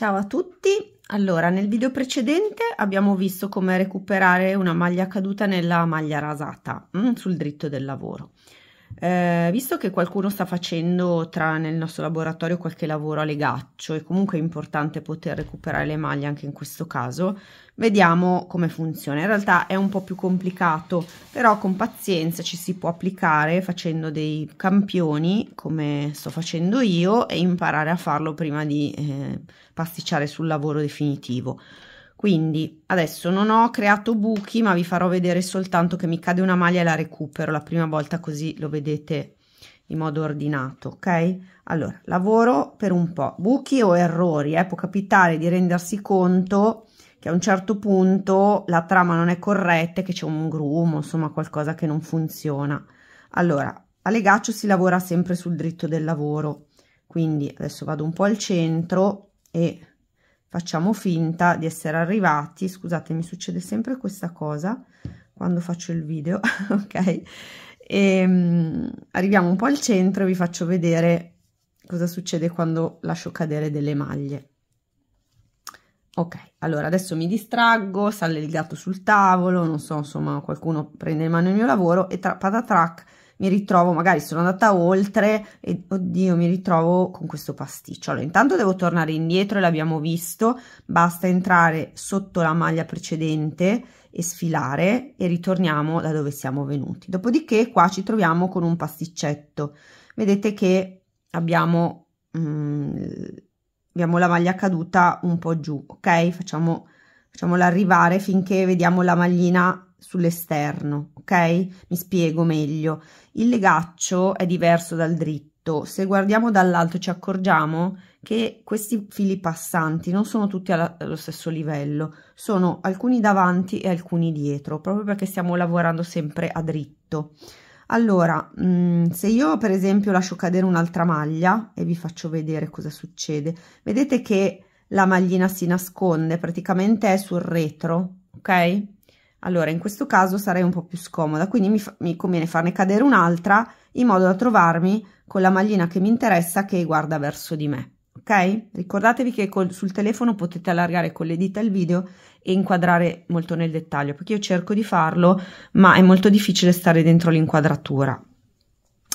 Ciao a tutti! Allora, nel video precedente abbiamo visto come recuperare una maglia caduta nella maglia rasata mm, sul dritto del lavoro. Eh, visto che qualcuno sta facendo tra nel nostro laboratorio qualche lavoro a legaccio e comunque è importante poter recuperare le maglie anche in questo caso, vediamo come funziona. In realtà è un po' più complicato, però con pazienza ci si può applicare facendo dei campioni come sto facendo io e imparare a farlo prima di eh, pasticciare sul lavoro definitivo. Quindi adesso non ho creato buchi ma vi farò vedere soltanto che mi cade una maglia e la recupero la prima volta così lo vedete in modo ordinato, ok? Allora, lavoro per un po'. Buchi o errori, eh? può capitare di rendersi conto che a un certo punto la trama non è corretta, che c'è un grumo, insomma qualcosa che non funziona. Allora, a legaccio si lavora sempre sul dritto del lavoro, quindi adesso vado un po' al centro e facciamo finta di essere arrivati scusate mi succede sempre questa cosa quando faccio il video ok e, um, arriviamo un po' al centro e vi faccio vedere cosa succede quando lascio cadere delle maglie ok allora adesso mi distraggo sale il gatto sul tavolo non so insomma qualcuno prende in mano il mio lavoro e tra patatrac mi ritrovo, magari sono andata oltre e oddio mi ritrovo con questo pasticcio. Allora intanto devo tornare indietro e l'abbiamo visto, basta entrare sotto la maglia precedente e sfilare e ritorniamo da dove siamo venuti. Dopodiché qua ci troviamo con un pasticcetto, vedete che abbiamo, mm, abbiamo la maglia caduta un po' giù, ok? Facciamo facciamola arrivare finché vediamo la maglina sull'esterno, ok? Mi spiego meglio. Il legaccio è diverso dal dritto. Se guardiamo dall'alto ci accorgiamo che questi fili passanti non sono tutti allo stesso livello, sono alcuni davanti e alcuni dietro, proprio perché stiamo lavorando sempre a dritto. Allora, mh, mm, se io per esempio lascio cadere un'altra maglia e vi faccio vedere cosa succede, vedete che la maglina si nasconde, praticamente è sul retro, ok? allora in questo caso sarei un po' più scomoda quindi mi, mi conviene farne cadere un'altra in modo da trovarmi con la maglina che mi interessa che guarda verso di me ok ricordatevi che col, sul telefono potete allargare con le dita il video e inquadrare molto nel dettaglio perché io cerco di farlo ma è molto difficile stare dentro l'inquadratura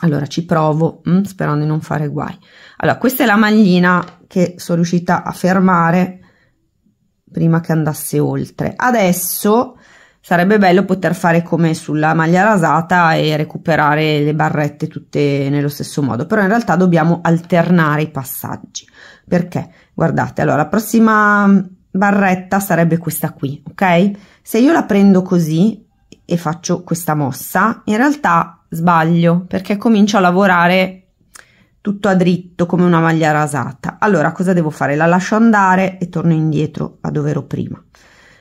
allora ci provo mh, mm, sperando di non fare guai allora questa è la maglina che sono riuscita a fermare prima che andasse oltre adesso sarebbe bello poter fare come sulla maglia rasata e recuperare le barrette tutte nello stesso modo però in realtà dobbiamo alternare i passaggi perché guardate allora la prossima barretta sarebbe questa qui ok se io la prendo così e faccio questa mossa in realtà sbaglio perché comincio a lavorare tutto a dritto come una maglia rasata allora cosa devo fare la lascio andare e torno indietro a dove ero prima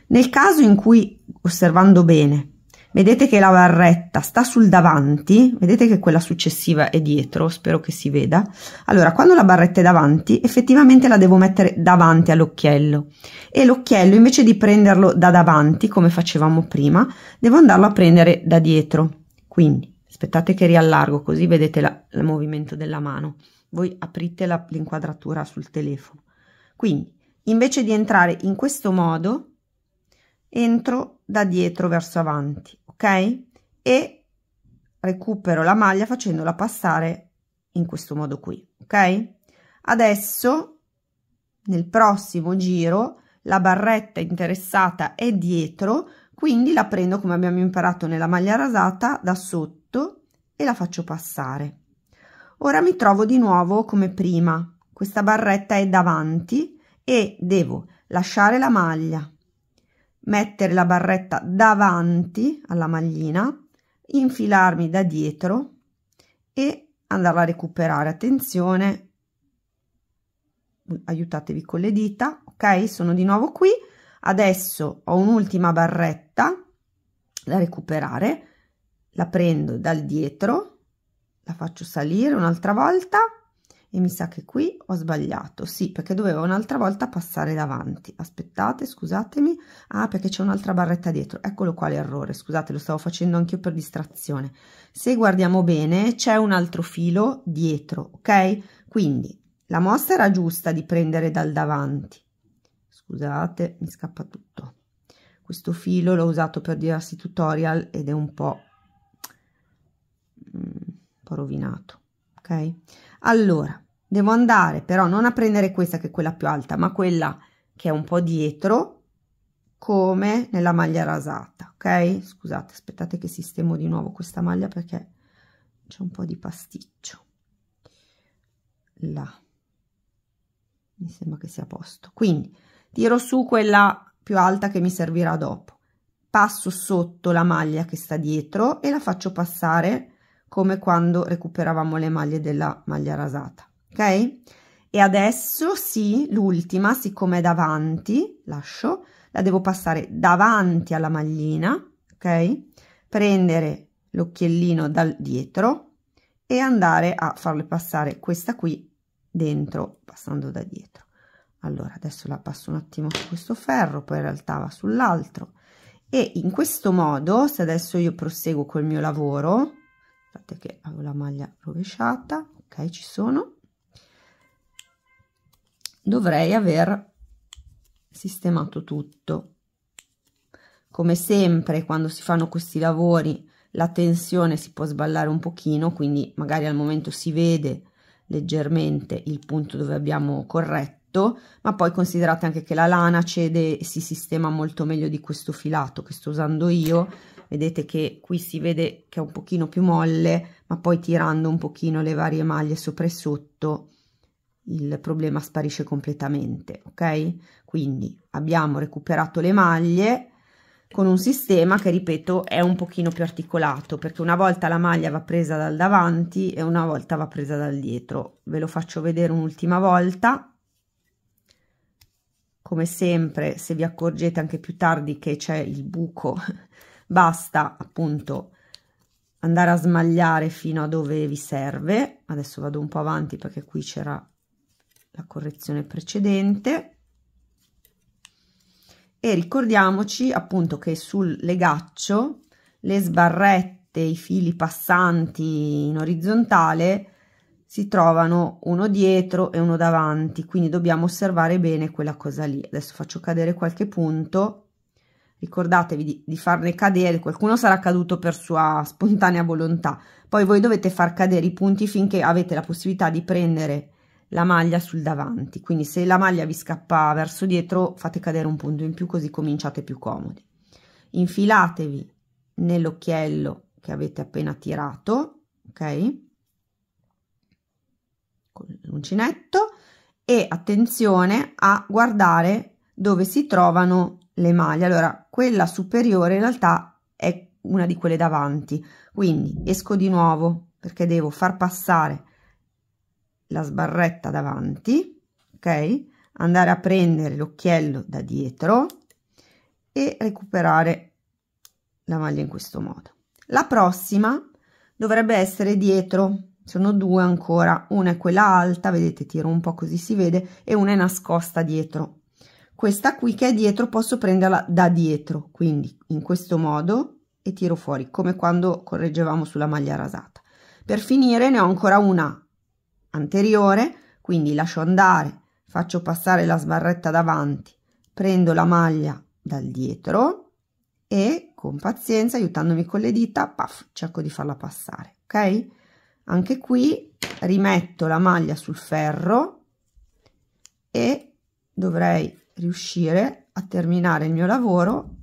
nel caso in cui, osservando bene, vedete che la barretta sta sul davanti, vedete che quella successiva è dietro, spero che si veda, allora quando la barretta è davanti effettivamente la devo mettere davanti all'occhiello e l'occhiello invece di prenderlo da davanti come facevamo prima devo andarlo a prendere da dietro, quindi aspettate che riallargo così vedete la, il movimento della mano, voi aprite l'inquadratura sul telefono, quindi invece di entrare in questo modo entro da dietro verso avanti ok e recupero la maglia facendola passare in questo modo qui ok adesso nel prossimo giro la barretta interessata è dietro quindi la prendo come abbiamo imparato nella maglia rasata da sotto e la faccio passare ora mi trovo di nuovo come prima questa barretta è davanti e devo lasciare la maglia mettere la barretta davanti alla maglina, infilarmi da dietro e andarla a recuperare. Attenzione, aiutatevi con le dita, ok? Sono di nuovo qui, adesso ho un'ultima barretta da recuperare, la prendo dal dietro, la faccio salire un'altra volta e mi sa che qui ho sbagliato sì perché dovevo un'altra volta passare davanti aspettate scusatemi ah perché c'è un'altra barretta dietro eccolo qua l'errore scusate lo stavo facendo anche io per distrazione se guardiamo bene c'è un altro filo dietro ok quindi la mossa era giusta di prendere dal davanti scusate mi scappa tutto questo filo l'ho usato per diversi tutorial ed è un po', mm, un po rovinato ok? Allora, devo andare però non a prendere questa che è quella più alta, ma quella che è un po' dietro, come nella maglia rasata, ok? Scusate, aspettate che sistemo di nuovo questa maglia perché c'è un po' di pasticcio. Là. Mi sembra che sia a posto. Quindi tiro su quella più alta che mi servirà dopo. Passo sotto la maglia che sta dietro e la faccio passare come quando recuperavamo le maglie della maglia rasata ok e adesso sì l'ultima siccome è davanti lascio la devo passare davanti alla maglina ok prendere l'occhiellino dal dietro e andare a farle passare questa qui dentro passando da dietro allora adesso la passo un attimo su questo ferro poi in realtà va sull'altro e in questo modo se adesso io proseguo col mio lavoro aspettate che avevo la maglia rovesciata ok ci sono dovrei aver sistemato tutto come sempre quando si fanno questi lavori la tensione si può sballare un pochino quindi magari al momento si vede leggermente il punto dove abbiamo corretto ma poi considerate anche che la lana cede e si sistema molto meglio di questo filato che sto usando io vedete che qui si vede che è un pochino più molle ma poi tirando un pochino le varie maglie sopra e sotto il problema sparisce completamente ok quindi abbiamo recuperato le maglie con un sistema che ripeto è un pochino più articolato perché una volta la maglia va presa dal davanti e una volta va presa dal dietro ve lo faccio vedere un'ultima volta come sempre se vi accorgete anche più tardi che c'è il buco basta appunto andare a smagliare fino a dove vi serve adesso vado un po' avanti perché qui c'era la correzione precedente e ricordiamoci appunto che sul legaccio le sbarrette i fili passanti in orizzontale si trovano uno dietro e uno davanti quindi dobbiamo osservare bene quella cosa lì adesso faccio cadere qualche punto ricordatevi di, di, farne cadere, qualcuno sarà caduto per sua spontanea volontà, poi voi dovete far cadere i punti finché avete la possibilità di prendere la maglia sul davanti, quindi se la maglia vi scappa verso dietro fate cadere un punto in più così cominciate più comodi. Infilatevi nell'occhiello che avete appena tirato, ok? Con l'uncinetto e attenzione a guardare dove si trovano le maglie. Allora, quella superiore in realtà è una di quelle davanti quindi esco di nuovo perché devo far passare la sbarretta davanti ok andare a prendere l'occhiello da dietro e recuperare la maglia in questo modo la prossima dovrebbe essere dietro sono due ancora una è quella alta vedete tiro un po così si vede e una è nascosta dietro questa qui che è dietro posso prenderla da dietro quindi in questo modo e tiro fuori come quando correggevamo sulla maglia rasata per finire ne ho ancora una anteriore quindi lascio andare faccio passare la sbarretta davanti prendo la maglia dal dietro e con pazienza aiutandomi con le dita puff, cerco di farla passare ok anche qui rimetto la maglia sul ferro e dovrei riuscire a terminare il mio lavoro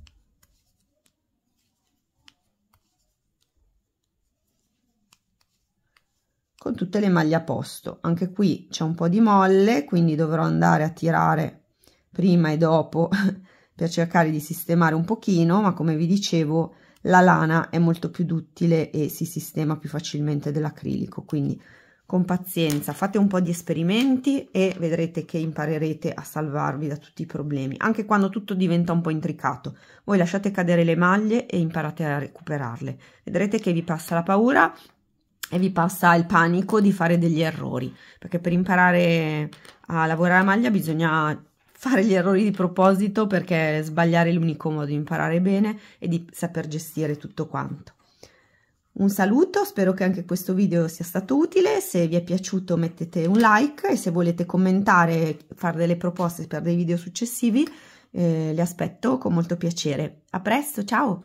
con tutte le maglie a posto anche qui c'è un po di molle quindi dovrò andare a tirare prima e dopo per cercare di sistemare un pochino ma come vi dicevo la lana è molto più duttile e si sistema più facilmente dell'acrilico quindi con pazienza fate un po' di esperimenti e vedrete che imparerete a salvarvi da tutti i problemi anche quando tutto diventa un po' intricato voi lasciate cadere le maglie e imparate a recuperarle vedrete che vi passa la paura e vi passa il panico di fare degli errori perché per imparare a lavorare la maglia bisogna fare gli errori di proposito perché sbagliare è l'unico modo di imparare bene e di saper gestire tutto quanto un saluto, spero che anche questo video sia stato utile, se vi è piaciuto mettete un like e se volete commentare, fare delle proposte per dei video successivi, eh, le aspetto con molto piacere. A presto, ciao!